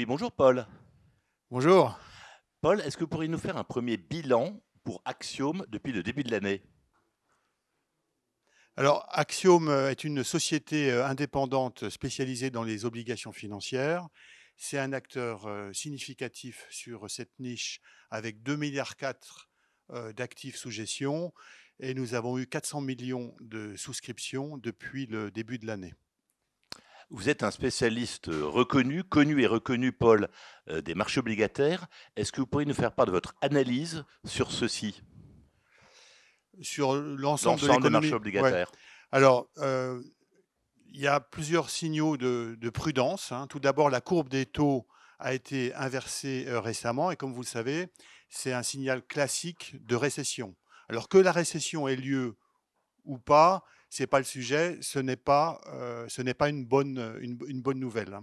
Oui, bonjour Paul. Bonjour. Paul, est-ce que vous pourriez nous faire un premier bilan pour Axiome depuis le début de l'année alors, Axiome est une société euh, indépendante spécialisée dans les obligations financières. C'est un acteur euh, significatif sur cette niche avec 2,4 milliards euh, d'actifs sous gestion et nous avons eu 400 millions de souscriptions depuis le début de l'année. Vous êtes un spécialiste euh, reconnu, connu et reconnu, Paul, euh, des marchés obligataires. Est-ce que vous pourriez nous faire part de votre analyse sur ceci Sur l'ensemble de des marchés obligataires. Alors, euh, il y a plusieurs signaux de, prudence. Hein. Tout d'abord, la courbe des taux a été inversée récemment et comme vous le savez, c'est un signal classique de récession. Alors que la récession ait lieu ou pas, ce n'est pas le sujet, ce n'est pas, euh, ce n'est pas une, bonne, euh, une, bonne nouvelle.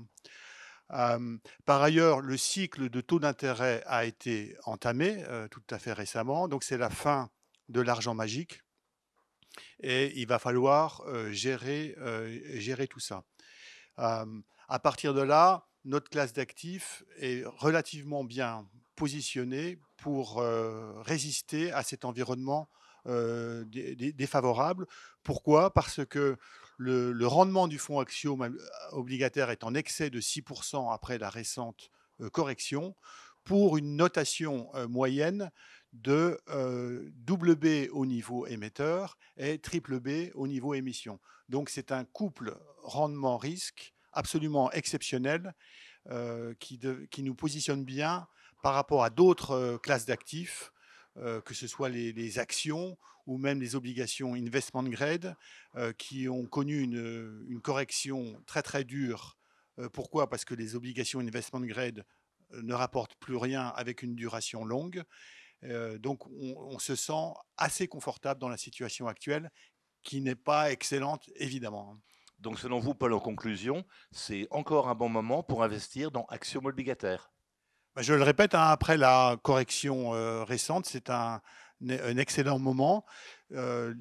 Hein. par ailleurs, le cycle de taux d'intérêt a été entamé euh, tout à fait récemment, donc c'est la fin de l'argent magique et il va falloir gérer, gérer tout ça. à partir de là, notre classe d'actifs est relativement bien positionnée pour résister à cet environnement euh, défavorable. Pourquoi Parce que le, rendement du fonds axiome euh, obligataire est en excès de 6% après la récente euh, correction pour une notation moyenne de double B au niveau émetteur et triple B au niveau émission. Donc c'est un couple rendement-risque absolument exceptionnel qui, qui, nous positionne bien par rapport à d'autres classes d'actifs euh, que ce soit les, actions ou même les obligations investment grade, euh, qui ont connu une, correction très très dure. Euh, pourquoi Parce que les obligations investment grade ne rapportent plus rien avec une duration longue. donc on, se sent assez confortable dans la situation actuelle, qui n'est pas excellente évidemment. Hein. Donc selon vous, Paul, en conclusion, c'est encore un bon moment pour investir dans Axiom obligataire bah, je le répète, hein, après la correction euh, récente, c'est un, excellent moment. Euh,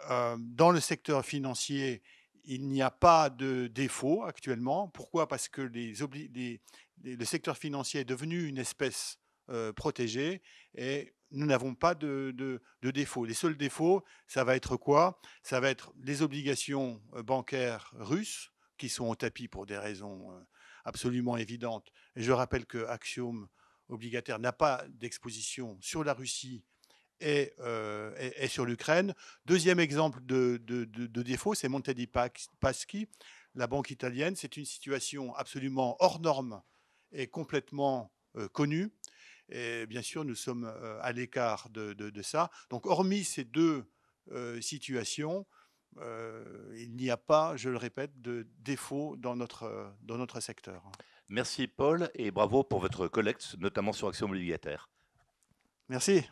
euh, dans le secteur financier, il n'y a pas de défaut actuellement. Pourquoi Parce que le secteur financier est devenu une espèce protégée et nous n'avons pas de, défauts. Les seuls défauts, ça va être quoi Ça va être les obligations bancaires russes qui sont au tapis pour des raisons absolument évidente. Et je rappelle que Axiom obligataire n'a pas d'exposition sur la Russie et, euh, sur l'Ukraine. Deuxième exemple de, défaut, c'est Monte di Paschi, la banque italienne. C'est une situation absolument hors norme et complètement euh, connue. Et bien sûr, nous sommes euh, à l'écart de, ça. Donc, hormis ces deux situations, euh, il n'y a pas, je le répète, de défaut dans notre, euh, dans notre secteur. Merci Paul et bravo pour votre collecte, notamment sur Action obligataire. Merci.